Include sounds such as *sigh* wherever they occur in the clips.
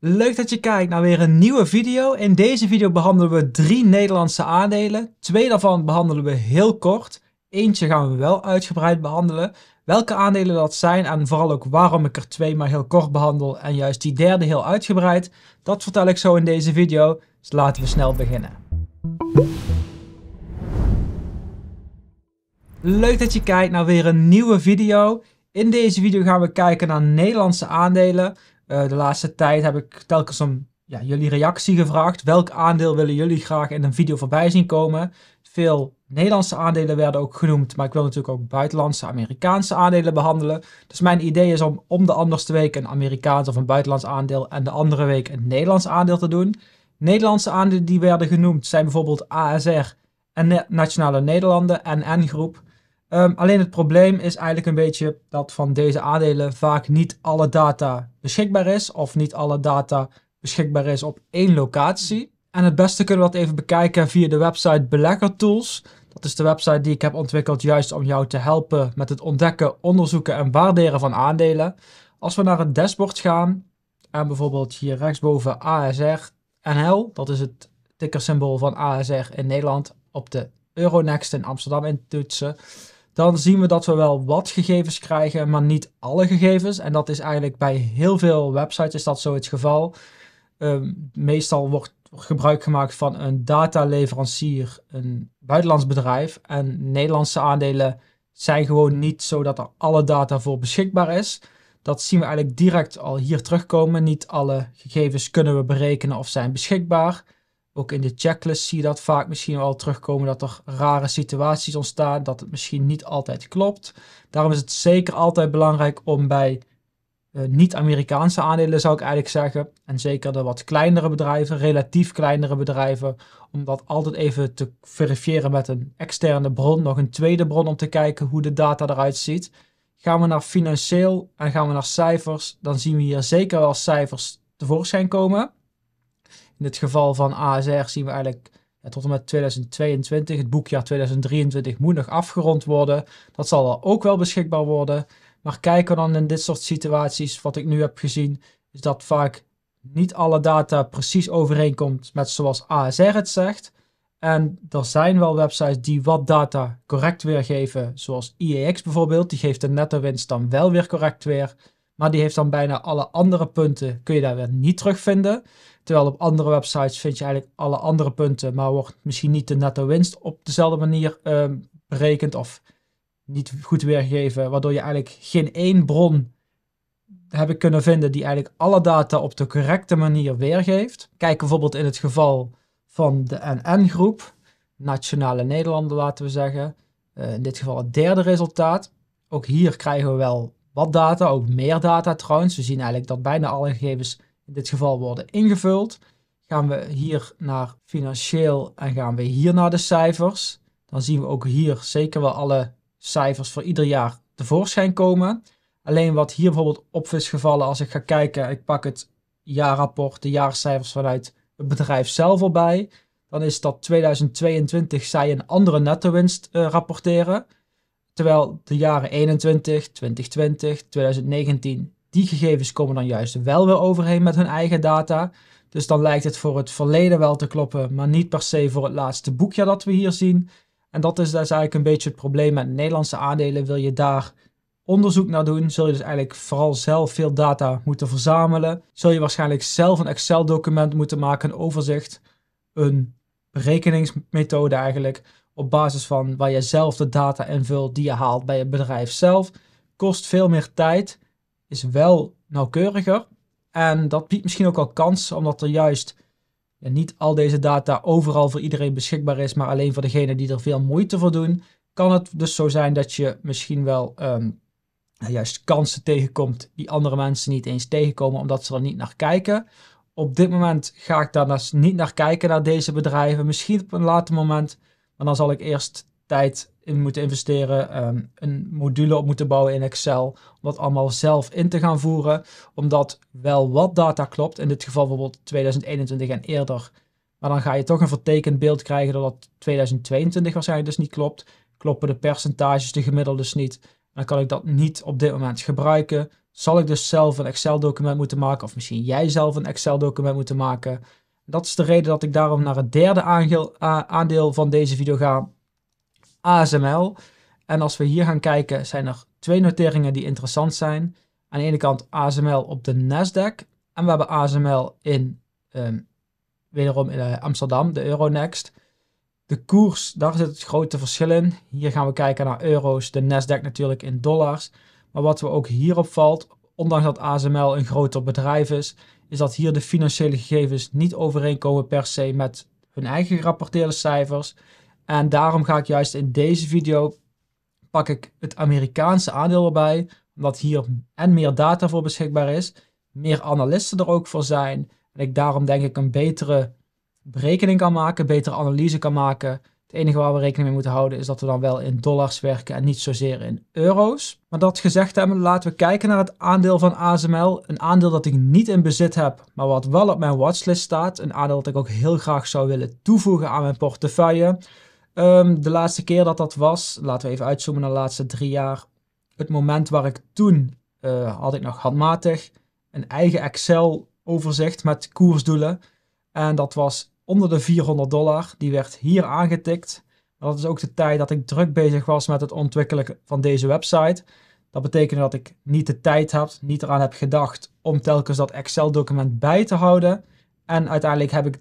Leuk dat je kijkt naar weer een nieuwe video. In deze video behandelen we drie Nederlandse aandelen. Twee daarvan behandelen we heel kort. Eentje gaan we wel uitgebreid behandelen. Welke aandelen dat zijn en vooral ook waarom ik er twee maar heel kort behandel en juist die derde heel uitgebreid. Dat vertel ik zo in deze video, dus laten we snel beginnen. Leuk dat je kijkt naar weer een nieuwe video. In deze video gaan we kijken naar Nederlandse aandelen. Eh, de laatste tijd heb ik telkens om ja, jullie reactie gevraagd. Welk aandeel willen jullie graag in een video voorbij zien komen? Veel Nederlandse aandelen werden ook genoemd, maar ik wil natuurlijk ook buitenlandse, Amerikaanse aandelen behandelen. Dus mijn idee is om om de anderste week een Amerikaans of een buitenlands aandeel en de andere week een Nederlands aandeel te doen. Nederlandse aandelen die werden genoemd zijn bijvoorbeeld ASR en Nationale Nederlanden en N-groep. Ehm, alleen het probleem is eigenlijk een beetje dat van deze aandelen vaak niet alle data beschikbaar is of niet alle data beschikbaar is op één locatie. En het beste kunnen we dat even bekijken via de website Belegger Tools. Dat is de website die ik heb ontwikkeld juist om jou te helpen met het ontdekken, onderzoeken en waarderen van aandelen. Als we naar het dashboard gaan en bijvoorbeeld hier rechtsboven ASR NL, dat is het tickersymbool van ASR in Nederland, op de Euronext in Amsterdam in toetsen dan zien we dat we wel wat gegevens krijgen, maar niet alle gegevens. En dat is eigenlijk bij heel veel websites dat zo het geval. Ehm, meestal wordt gebruik gemaakt van een dataleverancier, een buitenlands bedrijf. En Nederlandse aandelen zijn gewoon niet zo dat er alle data voor beschikbaar is. Dat zien we eigenlijk direct al hier terugkomen. Niet alle gegevens kunnen we berekenen of zijn beschikbaar. Ook in de checklist zie je dat vaak misschien wel terugkomen dat er rare situaties ontstaan, dat het misschien niet altijd klopt. Daarom is het zeker altijd belangrijk om bij eh, niet-Amerikaanse aandelen, zou ik eigenlijk zeggen, en zeker de wat kleinere bedrijven, relatief kleinere bedrijven, om dat altijd even te verifiëren met een externe bron, nog een tweede bron om te kijken hoe de data eruit ziet. Gaan we naar financieel en gaan we naar cijfers, dan zien we hier zeker wel cijfers tevoorschijn komen. In het geval van ASR zien we eigenlijk eh, tot en met 2022, het boekjaar 2023 moet nog afgerond worden. Dat zal er ook wel beschikbaar worden. Maar kijken we dan in dit soort situaties, wat ik nu heb gezien, is dat vaak niet alle data precies overeenkomt met zoals ASR het zegt. En er zijn wel websites die wat data correct weergeven, zoals IEX bijvoorbeeld. Die geeft de netto winst dan wel weer correct weer. Maar die heeft dan bijna alle andere punten, kun je daar weer niet terugvinden. Terwijl op andere websites vind je eigenlijk alle andere punten, maar wordt misschien niet de netto winst op dezelfde manier ehm, berekend of niet goed weergegeven, waardoor je eigenlijk geen één bron hebt kunnen vinden die eigenlijk alle data op de correcte manier weergeeft. Kijk bijvoorbeeld in het geval van de NN-groep, Nationale Nederlanden laten we zeggen, eh, in dit geval het derde resultaat. Ook hier krijgen we wel wat data, ook meer data trouwens. We zien eigenlijk dat bijna alle gegevens in dit geval worden ingevuld. Gaan we hier naar financieel en gaan we hier naar de cijfers. Dan zien we ook hier zeker wel alle cijfers voor ieder jaar tevoorschijn komen. Alleen wat hier bijvoorbeeld op is gevallen als ik ga kijken, ik pak het jaarrapport, de jaarcijfers vanuit het bedrijf zelf erbij. Dan is dat 2022 zij een andere netto-winst eh, rapporteren. Terwijl de jaren 21, 2020, 2019 die gegevens komen dan juist wel weer overheen met hun eigen data. Dus dan lijkt het voor het verleden wel te kloppen, maar niet per se voor het laatste boekje dat we hier zien. En dat is dus eigenlijk een beetje het probleem met Nederlandse aandelen. Wil je daar onderzoek naar doen, zul je dus eigenlijk vooral zelf veel data moeten verzamelen. Zul je waarschijnlijk zelf een Excel-document moeten maken, een overzicht, een berekeningsmethode eigenlijk, op basis van waar je zelf de data invult die je haalt bij het bedrijf zelf. Kost veel meer tijd is wel nauwkeuriger. En dat biedt misschien ook al kans, omdat er juist ja, niet al deze data overal voor iedereen beschikbaar is, maar alleen voor degene die er veel moeite voor doen. Kan het dus zo zijn dat je misschien wel ehm, juist kansen tegenkomt die andere mensen niet eens tegenkomen, omdat ze er niet naar kijken. Op dit moment ga ik daar dus niet naar kijken, naar deze bedrijven. Misschien op een later moment, maar dan zal ik eerst tijd in moeten investeren, ehm, een module op moeten bouwen in Excel, om dat allemaal zelf in te gaan voeren, omdat wel wat data klopt, in dit geval bijvoorbeeld 2021 en eerder, maar dan ga je toch een vertekend beeld krijgen dat 2022 waarschijnlijk dus niet klopt, kloppen de percentages, de gemiddelde dus niet, dan kan ik dat niet op dit moment gebruiken, zal ik dus zelf een Excel-document moeten maken, of misschien jij zelf een Excel-document moeten maken. Dat is de reden dat ik daarom naar het derde aandeel van deze video ga, ASML. En als we hier gaan kijken, zijn er twee noteringen die interessant zijn. Aan de ene kant ASML op de Nasdaq. En we hebben ASML in, ehm, wederom in eh, Amsterdam, de Euronext. De koers, daar zit het grote verschil in. Hier gaan we kijken naar euro's, de Nasdaq natuurlijk in dollars. Maar wat we ook hier opvalt, ondanks dat ASML een groter bedrijf is, is dat hier de financiële gegevens niet overeenkomen per se met hun eigen gerapporteerde cijfers. En daarom ga ik juist in deze video, pak ik het Amerikaanse aandeel erbij, omdat hier en meer data voor beschikbaar is, meer analisten er ook voor zijn. En ik daarom denk ik een betere berekening kan maken, betere analyse kan maken. Het enige waar we rekening mee moeten houden is dat we dan wel in dollars werken en niet zozeer in euro's. Maar dat gezegd hebben, laten we kijken naar het aandeel van ASML. Een aandeel dat ik niet in bezit heb, maar wat wel op mijn watchlist staat. Een aandeel dat ik ook heel graag zou willen toevoegen aan mijn portefeuille. Ehm, de laatste keer dat dat was, laten we even uitzoomen naar de laatste drie jaar. Het moment waar ik toen, eh, had ik nog handmatig, een eigen Excel-overzicht met koersdoelen. En dat was onder de 400 dollar. Die werd hier aangetikt. Dat is ook de tijd dat ik druk bezig was met het ontwikkelen van deze website. Dat betekende dat ik niet de tijd had, niet eraan heb gedacht om telkens dat Excel-document bij te houden. En uiteindelijk heb ik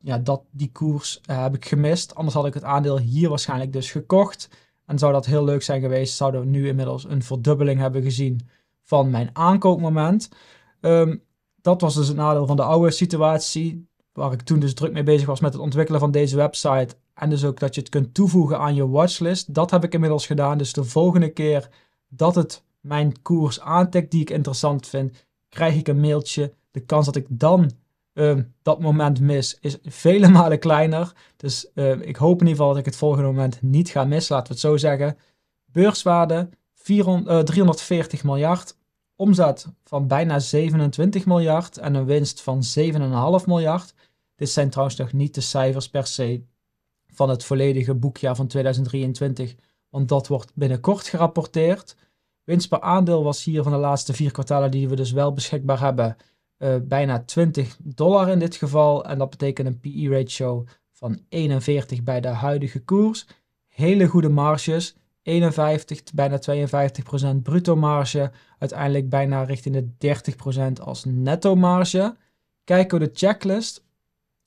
ja, dat, die koers eh, heb ik gemist. Anders had ik het aandeel hier waarschijnlijk dus gekocht. En zou dat heel leuk zijn geweest, zouden we nu inmiddels een verdubbeling hebben gezien van mijn aankoopmoment. Ehm, dat was dus het nadeel van de oude situatie, waar ik toen dus druk mee bezig was met het ontwikkelen van deze website. En dus ook dat je het kunt toevoegen aan je watchlist. Dat heb ik inmiddels gedaan. Dus de volgende keer dat het mijn koers aantikt die ik interessant vind, krijg ik een mailtje. De kans dat ik dan Ehm, dat moment mis is vele *laughs* malen kleiner. Dus ehm, ik hoop in ieder geval dat ik het volgende moment niet ga missen. Laten we het zo zeggen. Beurswaarde 400, 340 eh, miljard. Omzet van bijna 27 miljard en een winst van 7,5 miljard. Dit zijn trouwens nog niet de cijfers per se van het volledige boekjaar van 2023, want dat wordt binnenkort gerapporteerd. Winst per aandeel was hier van de laatste vier kwartalen die we dus wel beschikbaar hebben eh, bijna 20 dollar in dit geval. En dat betekent een PE-ratio van 41 bij de huidige koers. Hele goede marges. 51, bijna 52% bruto marge. Uiteindelijk bijna richting de 30% als netto marge. Kijken we de checklist,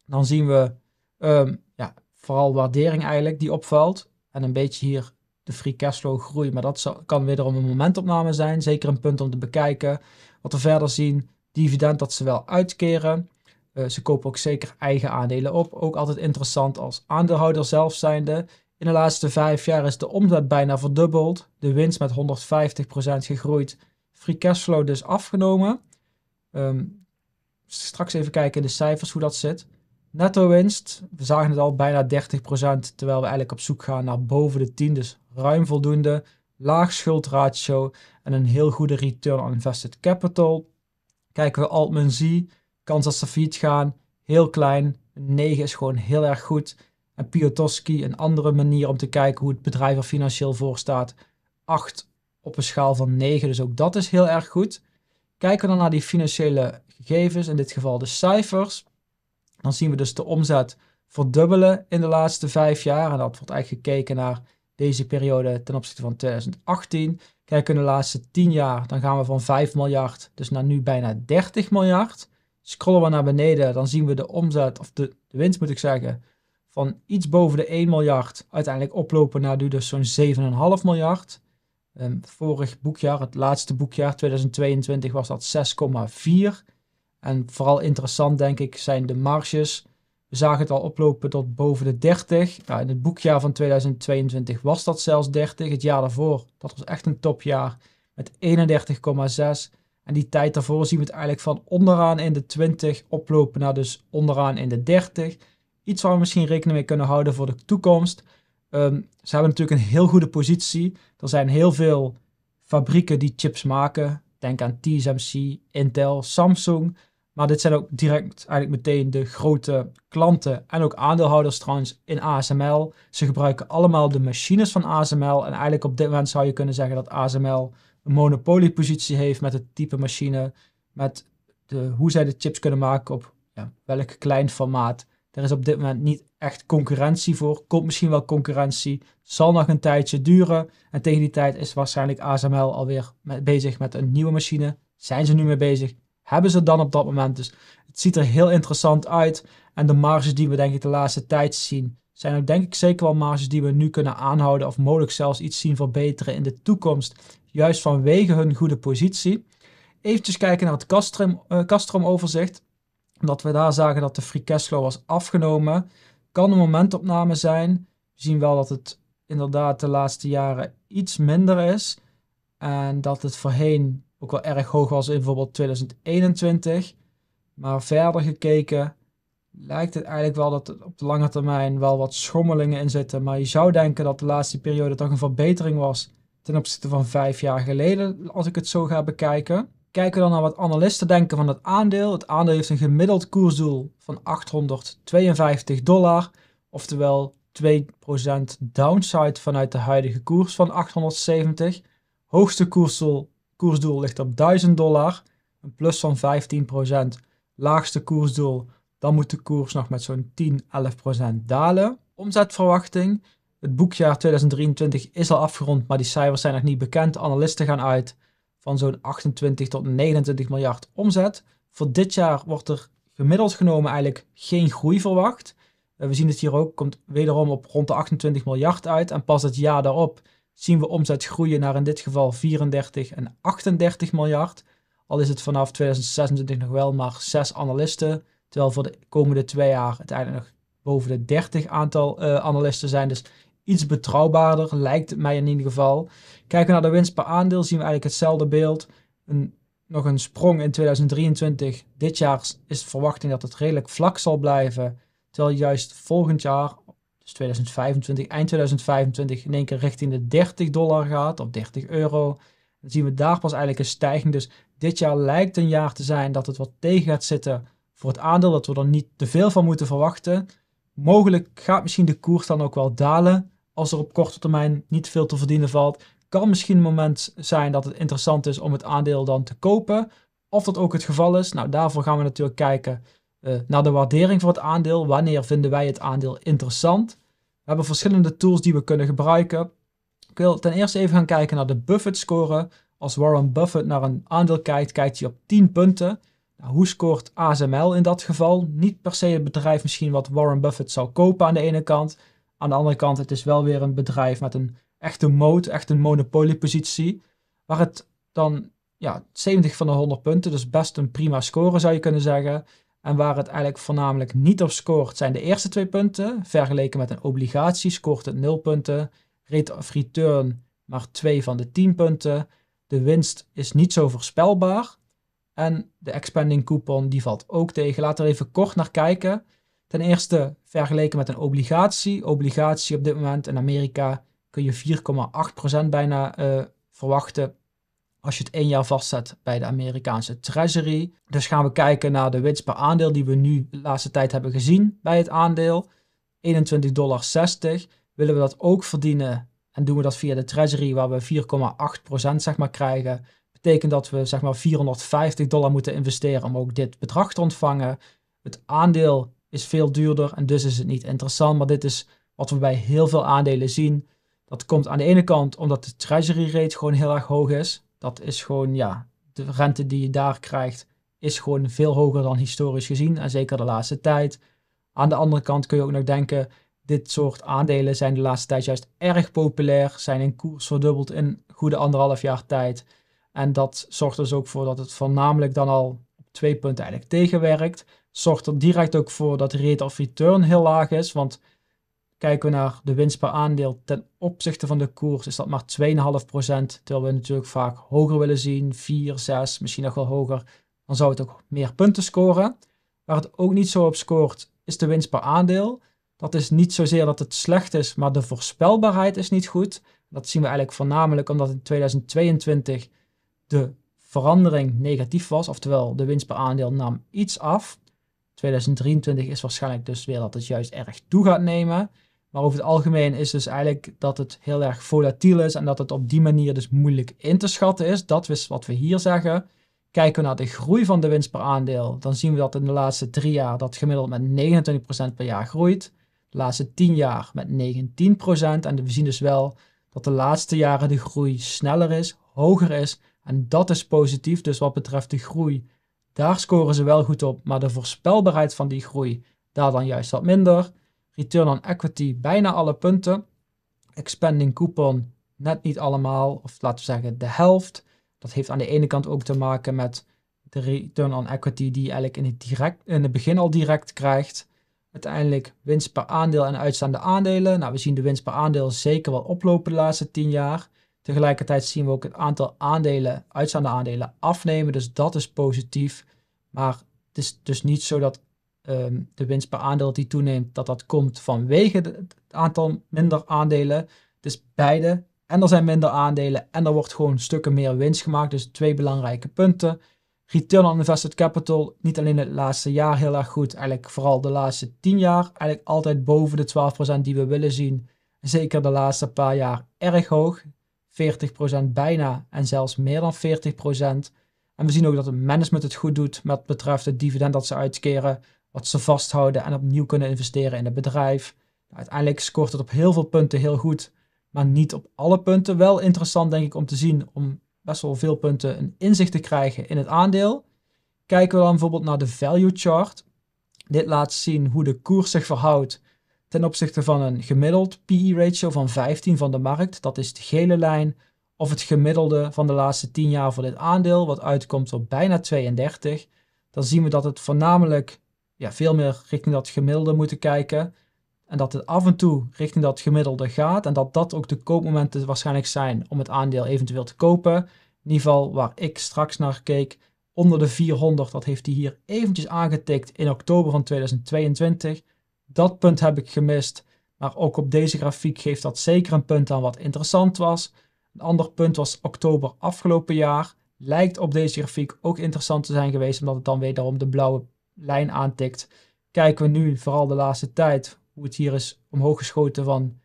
dan zien we ehm, ja, vooral waardering eigenlijk die opvalt. En een beetje hier de free cashflow groei. Maar dat kan wederom een momentopname zijn. Zeker een punt om te bekijken. Wat we verder zien dividend dat ze wel uitkeren. Eh, ze kopen ook zeker eigen aandelen op. Ook altijd interessant als aandeelhouder zelf zijnde. In de laatste vijf jaar is de omzet bijna verdubbeld. De winst met 150% gegroeid. Free cashflow dus afgenomen. Ehm, straks even kijken in de cijfers hoe dat zit. Netto winst, we zagen het al, bijna 30%. Terwijl we eigenlijk op zoek gaan naar boven de 10. Dus ruim voldoende. Laag schuldratio en een heel goede return on invested capital. Kijken we Altman Z, kans dat ze failliet gaan, heel klein. 9 is gewoon heel erg goed. En Piotrowski, een andere manier om te kijken hoe het bedrijf er financieel voor staat. 8 op een schaal van 9, dus ook dat is heel erg goed. Kijken we dan naar die financiële gegevens, in dit geval de cijfers. Dan zien we dus de omzet verdubbelen in de laatste 5 jaar. En dat wordt eigenlijk gekeken naar deze periode ten opzichte van 2018. kijk we de laatste 10 jaar, dan gaan we van 5 miljard dus naar nu bijna 30 miljard. Scrollen we naar beneden, dan zien we de omzet, of de, de winst moet ik zeggen, van iets boven de 1 miljard uiteindelijk oplopen naar nu dus zo'n 7,5 miljard. Ehm, vorig boekjaar, het laatste boekjaar 2022, was dat 6,4. En vooral interessant denk ik zijn de marges we zagen het al oplopen tot boven de 30. Nou, in het boekjaar van 2022 was dat zelfs 30. Het jaar daarvoor, dat was echt een topjaar met 31,6. En die tijd daarvoor zien we het eigenlijk van onderaan in de 20 oplopen naar dus onderaan in de 30. Iets waar we misschien rekening mee kunnen houden voor de toekomst. Ehm, ze hebben natuurlijk een heel goede positie. Er zijn heel veel fabrieken die chips maken. Denk aan TSMC, Intel, Samsung. Maar dit zijn ook direct eigenlijk meteen de grote klanten en ook aandeelhouders trouwens in ASML. Ze gebruiken allemaal de machines van ASML. En eigenlijk op dit moment zou je kunnen zeggen dat ASML een monopoliepositie heeft met het type machine. Met de, hoe zij de chips kunnen maken op ja, welk klein formaat. Er is op dit moment niet echt concurrentie voor. Komt misschien wel concurrentie. Zal nog een tijdje duren. En tegen die tijd is waarschijnlijk ASML alweer met, bezig met een nieuwe machine. Zijn ze nu mee bezig? hebben ze dan op dat moment. Dus het ziet er heel interessant uit. En de marges die we denk ik de laatste tijd zien, zijn ook denk ik zeker wel marges die we nu kunnen aanhouden of mogelijk zelfs iets zien verbeteren in de toekomst, juist vanwege hun goede positie. Even kijken naar het eh, Castrum, overzicht, omdat we daar zagen dat de free cashflow was afgenomen. Kan een momentopname zijn. We zien wel dat het inderdaad de laatste jaren iets minder is en dat het voorheen ook wel erg hoog was in bijvoorbeeld 2021. Maar verder gekeken lijkt het eigenlijk wel dat er op de lange termijn wel wat schommelingen in zitten. Maar je zou denken dat de laatste periode toch een verbetering was ten opzichte van vijf jaar geleden, als ik het zo ga bekijken. Kijken we dan naar wat analisten denken van het aandeel. Het aandeel heeft een gemiddeld koersdoel van 852 dollar, oftewel 2% downside vanuit de huidige koers van 870. Hoogste koersdoel Koersdoel ligt op 1000 dollar, een plus van 15%. Laagste koersdoel, dan moet de koers nog met zo'n 10, 11% dalen. Omzetverwachting, het boekjaar 2023 is al afgerond, maar die cijfers zijn nog niet bekend. Analisten gaan uit van zo'n 28 tot 29 miljard omzet. Voor dit jaar wordt er gemiddeld genomen eigenlijk geen groei verwacht. Eh, we zien het hier ook, komt wederom op rond de 28 miljard uit. En pas het jaar daarop zien we omzet groeien naar in dit geval 34 en 38 miljard. Al is het vanaf 2026 nog wel maar 6 analisten. Terwijl voor de komende twee jaar uiteindelijk nog boven de 30 aantal eh, analisten zijn. Dus iets betrouwbaarder lijkt het mij in ieder geval. Kijken we naar de winst per aandeel zien we eigenlijk hetzelfde beeld. Een, nog een sprong in 2023. Dit jaar is de verwachting dat het redelijk vlak zal blijven. Terwijl juist volgend jaar dus 2025, eind 2025 in één keer richting de 30 dollar gaat of 30 euro. Dan zien we daar pas eigenlijk een stijging. Dus dit jaar lijkt een jaar te zijn dat het wat tegen gaat zitten voor het aandeel, dat we er niet te veel van moeten verwachten. Mogelijk gaat misschien de koers dan ook wel dalen als er op korte termijn niet veel te verdienen valt. Kan misschien een moment zijn dat het interessant is om het aandeel dan te kopen. Of dat ook het geval is, nou daarvoor gaan we natuurlijk kijken eh, naar de waardering voor het aandeel. Wanneer vinden wij het aandeel interessant? We hebben verschillende tools die we kunnen gebruiken. Ik wil ten eerste even gaan kijken naar de Buffett score. Als Warren Buffett naar een aandeel kijkt, kijkt hij op 10 punten. Nou, hoe scoort ASML in dat geval? Niet per se het bedrijf misschien wat Warren Buffett zou kopen aan de ene kant. Aan de andere kant, het is wel weer een bedrijf met een echte moot, echt een monopoliepositie. Waar het dan ja, 70 van de 100 punten, dus best een prima score zou je kunnen zeggen. En waar het eigenlijk voornamelijk niet op scoort zijn de eerste twee punten. Vergeleken met een obligatie scoort het 0 punten. Rate return maar 2 van de 10 punten. De winst is niet zo voorspelbaar. En de expanding coupon die valt ook tegen. Laten we even kort naar kijken. Ten eerste vergeleken met een obligatie. Obligatie op dit moment in Amerika kun je 4,8% bijna eh, verwachten als je het één jaar vastzet bij de Amerikaanse Treasury. Dus gaan we kijken naar de winst per aandeel die we nu de laatste tijd hebben gezien bij het aandeel. 21,60 dollar. Willen we dat ook verdienen en doen we dat via de Treasury waar we 4,8% zeg maar krijgen. Betekent dat we zeg maar 450 dollar moeten investeren om ook dit bedrag te ontvangen. Het aandeel is veel duurder en dus is het niet interessant. Maar dit is wat we bij heel veel aandelen zien. Dat komt aan de ene kant omdat de treasury rate gewoon heel erg hoog is dat is gewoon, ja, de rente die je daar krijgt is gewoon veel hoger dan historisch gezien en zeker de laatste tijd. Aan de andere kant kun je ook nog denken, dit soort aandelen zijn de laatste tijd juist erg populair, zijn in koers verdubbeld in goede anderhalf jaar tijd. En dat zorgt dus ook voor dat het voornamelijk dan al op twee punten eigenlijk tegenwerkt. Zorgt er direct ook voor dat de rate of return heel laag is, want Kijken we naar de winst per aandeel ten opzichte van de koers, is dat maar 2,5%. Terwijl we natuurlijk vaak hoger willen zien, 4, 6, misschien nog wel hoger. Dan zou het ook meer punten scoren. Waar het ook niet zo op scoort, is de winst per aandeel. Dat is niet zozeer dat het slecht is, maar de voorspelbaarheid is niet goed. Dat zien we eigenlijk voornamelijk omdat in 2022 de verandering negatief was, oftewel de winst per aandeel nam iets af. 2023 is waarschijnlijk dus weer dat het juist erg toe gaat nemen. Maar over het algemeen is dus eigenlijk dat het heel erg volatiel is en dat het op die manier dus moeilijk in te schatten is. Dat is wat we hier zeggen. Kijken we naar de groei van de winst per aandeel, dan zien we dat in de laatste drie jaar dat gemiddeld met 29% per jaar groeit. De laatste tien jaar met 19%. En we zien dus wel dat de laatste jaren de groei sneller is, hoger is. En dat is positief. Dus wat betreft de groei, daar scoren ze wel goed op. Maar de voorspelbaarheid van die groei, daar dan juist wat minder return on equity bijna alle punten. Expanding coupon net niet allemaal, of laten we zeggen de helft. Dat heeft aan de ene kant ook te maken met de return on equity die je eigenlijk in het, direct, in het begin al direct krijgt. Uiteindelijk winst per aandeel en uitstaande aandelen. Nou, we zien de winst per aandeel zeker wel oplopen de laatste 10 jaar. Tegelijkertijd zien we ook het aantal aandelen, uitstaande aandelen afnemen. Dus dat is positief. Maar het is dus niet zo dat Ehm, de winst per aandeel die toeneemt, dat dat komt vanwege het aantal minder aandelen. Dus beide. En er zijn minder aandelen en er wordt gewoon stukken meer winst gemaakt. Dus twee belangrijke punten. Return on invested capital, niet alleen het laatste jaar heel erg goed, eigenlijk vooral de laatste 10 jaar. Eigenlijk altijd boven de 12% die we willen zien. Zeker de laatste paar jaar erg hoog. 40% bijna en zelfs meer dan 40%. En we zien ook dat het management het goed doet met betreft het dividend dat ze uitkeren wat ze vasthouden en opnieuw kunnen investeren in het bedrijf. Uiteindelijk scoort het op heel veel punten heel goed, maar niet op alle punten. Wel interessant denk ik om te zien, om best wel veel punten een inzicht te krijgen in het aandeel. Kijken we dan bijvoorbeeld naar de value chart. Dit laat zien hoe de koers zich verhoudt ten opzichte van een gemiddeld PE-ratio van 15 van de markt. Dat is de gele lijn. Of het gemiddelde van de laatste 10 jaar voor dit aandeel, wat uitkomt op bijna 32. Dan zien we dat het voornamelijk ja, veel meer richting dat gemiddelde moeten kijken. En dat het af en toe richting dat gemiddelde gaat. En dat dat ook de koopmomenten waarschijnlijk zijn om het aandeel eventueel te kopen. In ieder geval waar ik straks naar keek, onder de 400, dat heeft hij hier eventjes aangetikt in oktober van 2022. Dat punt heb ik gemist. Maar ook op deze grafiek geeft dat zeker een punt aan wat interessant was. Een ander punt was oktober afgelopen jaar. Lijkt op deze grafiek ook interessant te zijn geweest, omdat het dan wederom de blauwe lijn aantikt, kijken we nu, vooral de laatste tijd, hoe het hier is omhoog geschoten van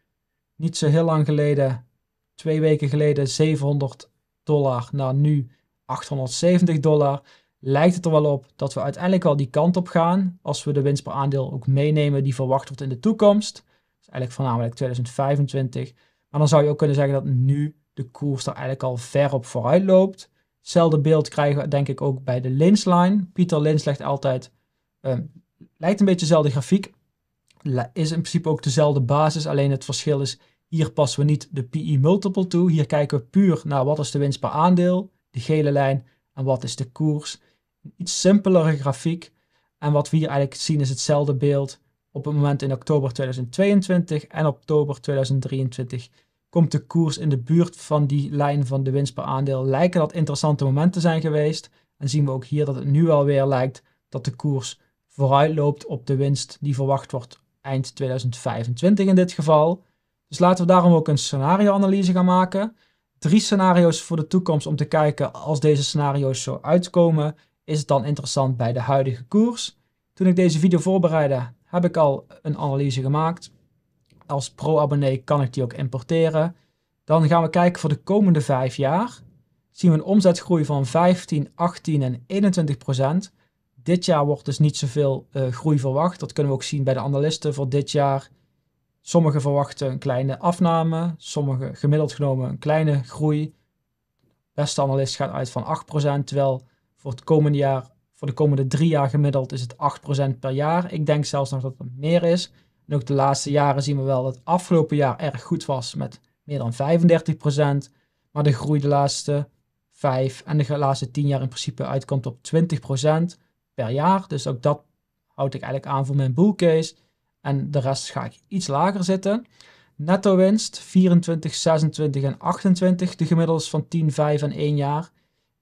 niet zo heel lang geleden, twee weken geleden 700 dollar naar nu 870 dollar. Lijkt het er wel op dat we uiteindelijk wel die kant op gaan als we de winst per aandeel ook meenemen die verwacht wordt in de toekomst. Dus eigenlijk voornamelijk 2025. Maar dan zou je ook kunnen zeggen dat nu de koers er eigenlijk al ver op vooruit loopt. Hetzelfde beeld krijgen we denk ik ook bij de Linsline. Pieter Lins legt altijd Ehm, lijkt een beetje dezelfde grafiek. Is in principe ook dezelfde basis, alleen het verschil is, hier passen we niet de PE multiple toe. Hier kijken we puur naar wat is de winst per aandeel, de gele lijn, en wat is de koers. Een iets simpelere grafiek. En wat we hier eigenlijk zien is hetzelfde beeld. Op het moment in oktober 2022 en oktober 2023 komt de koers in de buurt van die lijn van de winst per aandeel. Lijken dat interessante momenten zijn geweest. En zien we ook hier dat het nu alweer lijkt dat de koers vooruit loopt op de winst die verwacht wordt eind 2025 in dit geval. Dus laten we daarom ook een scenarioanalyse gaan maken. Drie scenario's voor de toekomst om te kijken als deze scenario's zo uitkomen, is het dan interessant bij de huidige koers? Toen ik deze video voorbereidde, heb ik al een analyse gemaakt. Als pro-abonnee kan ik die ook importeren. Dan gaan we kijken voor de komende vijf jaar. Zien we een omzetgroei van 15, 18 en 21 procent dit jaar wordt dus niet zoveel uh, groei verwacht. Dat kunnen we ook zien bij de analisten voor dit jaar. Sommigen verwachten een kleine afname, sommigen gemiddeld genomen een kleine groei. De beste analist gaat uit van 8%, terwijl voor, het komende jaar, voor de komende drie jaar gemiddeld is het 8% per jaar. Ik denk zelfs nog dat het meer is. En ook de laatste jaren zien we wel dat het afgelopen jaar erg goed was met meer dan 35%. Maar de groei de laatste vijf en de laatste tien jaar in principe uitkomt op 20% per jaar. Dus ook dat houd ik eigenlijk aan voor mijn bookcase. En de rest ga ik iets lager zetten. Netto winst 24, 26 en 28. De gemiddels van 10, 5 en 1 jaar.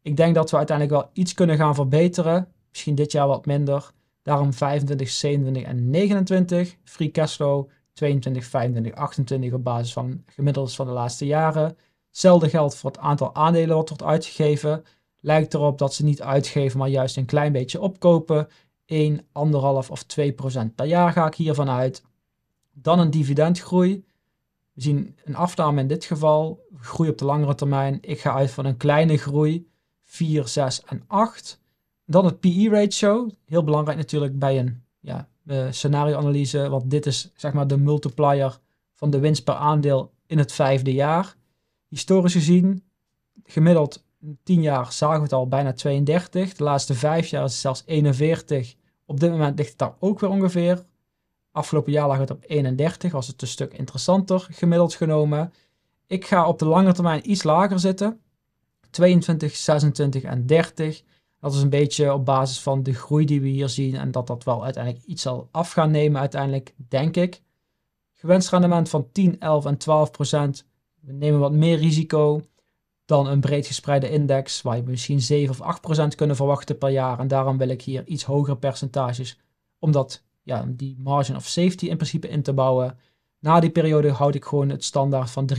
Ik denk dat we uiteindelijk wel iets kunnen gaan verbeteren. Misschien dit jaar wat minder. Daarom 25, 27 en 29. Free cashflow 22, 25, 28 op basis van gemiddels van de laatste jaren. Hetzelfde geldt voor het aantal aandelen wat wordt uitgegeven lijkt erop dat ze niet uitgeven, maar juist een klein beetje opkopen. 1, 1,5 of 2 procent per jaar ga ik hiervan uit. Dan een dividendgroei. We zien een afname in dit geval, groei op de langere termijn. Ik ga uit van een kleine groei, 4, 6 en 8. Dan het PE-ratio, heel belangrijk natuurlijk bij een ja, eh, scenario-analyse, want dit is zeg maar de multiplier van de winst per aandeel in het vijfde jaar. Historisch gezien, gemiddeld 10 jaar zagen we het al bijna 32. De laatste 5 jaar is het zelfs 41. Op dit moment ligt het daar ook weer ongeveer. Afgelopen jaar lag het op 31, was het een stuk interessanter gemiddeld genomen. Ik ga op de lange termijn iets lager zitten. 22, 26 en 30. Dat is een beetje op basis van de groei die we hier zien en dat dat wel uiteindelijk iets zal af gaan nemen uiteindelijk, denk ik. Gewenst rendement van 10, 11 en 12 procent. We nemen wat meer risico dan een breed gespreide index waar je misschien 7 of 8 procent kunnen verwachten per jaar. En daarom wil ik hier iets hogere percentages, omdat ja, die margin of safety in principe in te bouwen. Na die periode houd ik gewoon het standaard van 3%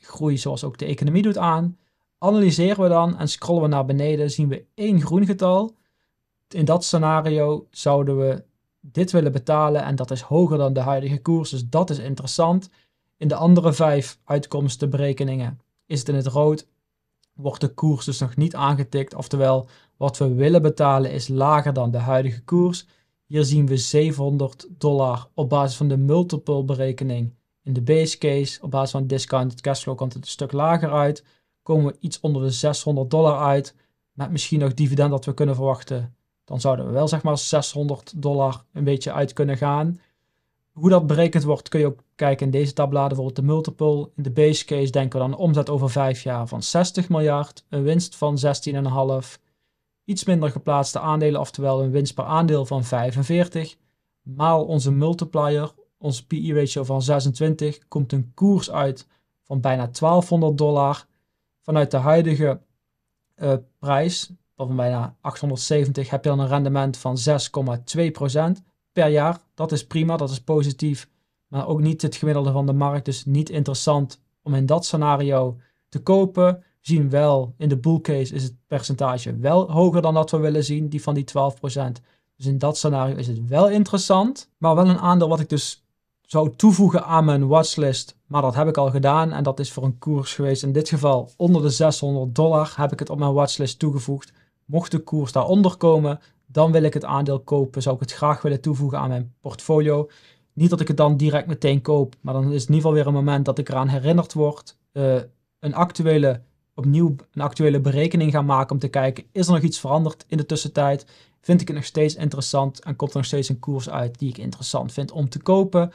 groei zoals ook de economie doet aan. Analyseren we dan en scrollen we naar beneden, zien we één groen getal. In dat scenario zouden we dit willen betalen en dat is hoger dan de huidige koers, dus dat is interessant. In de andere vijf uitkomstenberekeningen is het in het rood wordt de koers dus nog niet aangetikt. Oftewel, wat we willen betalen is lager dan de huidige koers. Hier zien we 700 dollar op basis van de multiple berekening in de base case. Op basis van discounted cashflow komt het een stuk lager uit. Komen we iets onder de 600 dollar uit. Met misschien nog dividend dat we kunnen verwachten. Dan zouden we wel zeg maar 600 dollar een beetje uit kunnen gaan. Hoe dat berekend wordt kun je ook Kijk in deze tabbladen bijvoorbeeld de multiple. In de base case denken we dan een omzet over 5 jaar van 60 miljard, een winst van 16,5, iets minder geplaatste aandelen, oftewel een winst per aandeel van 45, maal onze multiplier, onze PE-ratio van 26, komt een koers uit van bijna 1200 dollar. Vanuit de huidige uh, prijs, van bijna 870, heb je dan een rendement van 6,2% per jaar. Dat is prima, dat is positief maar ook niet het gemiddelde van de markt. Dus niet interessant om in dat scenario te kopen. We zien wel, in de bull is het percentage wel hoger dan dat we willen zien, die van die 12%. Dus in dat scenario is het wel interessant, maar wel een aandeel wat ik dus zou toevoegen aan mijn watchlist. Maar dat heb ik al gedaan en dat is voor een koers geweest. In dit geval onder de 600 dollar heb ik het op mijn watchlist toegevoegd. Mocht de koers daaronder komen, dan wil ik het aandeel kopen. Zou ik het graag willen toevoegen aan mijn portfolio. Niet dat ik het dan direct meteen koop, maar dan is het in ieder geval weer een moment dat ik eraan herinnerd word. Eh, een actuele, opnieuw een actuele berekening gaan maken om te kijken, is er nog iets veranderd in de tussentijd? Vind ik het nog steeds interessant en komt er nog steeds een koers uit die ik interessant vind om te kopen? In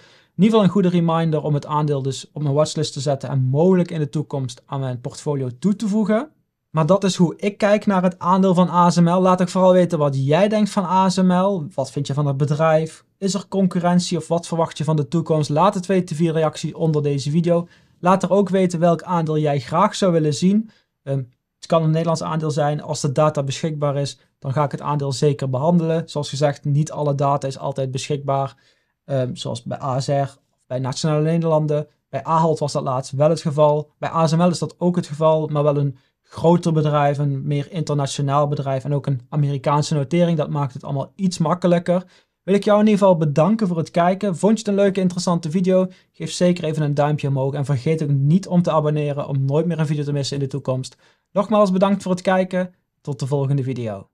ieder geval een goede reminder om het aandeel dus op mijn watchlist te zetten en mogelijk in de toekomst aan mijn portfolio toe te voegen. Maar dat is hoe ik kijk naar het aandeel van ASML. Laat ik vooral weten wat jij denkt van ASML. Wat vind je van het bedrijf? Is er concurrentie of wat verwacht je van de toekomst? Laat het weten via reactie onder deze video. Laat er ook weten welk aandeel jij graag zou willen zien. Ehm, het kan een Nederlands aandeel zijn. Als de data beschikbaar is, dan ga ik het aandeel zeker behandelen. Zoals gezegd, niet alle data is altijd beschikbaar. Ehm, zoals bij ASR, bij Nationale Nederlanden. Bij Ahold was dat laatst wel het geval. Bij ASML is dat ook het geval, maar wel een groter bedrijf, een meer internationaal bedrijf en ook een Amerikaanse notering. Dat maakt het allemaal iets makkelijker wil ik jou in ieder geval bedanken voor het kijken. Vond je het een leuke, interessante video? Geef zeker even een duimpje omhoog en vergeet ook niet om te abonneren om nooit meer een video te missen in de toekomst. Nogmaals bedankt voor het kijken. Tot de volgende video.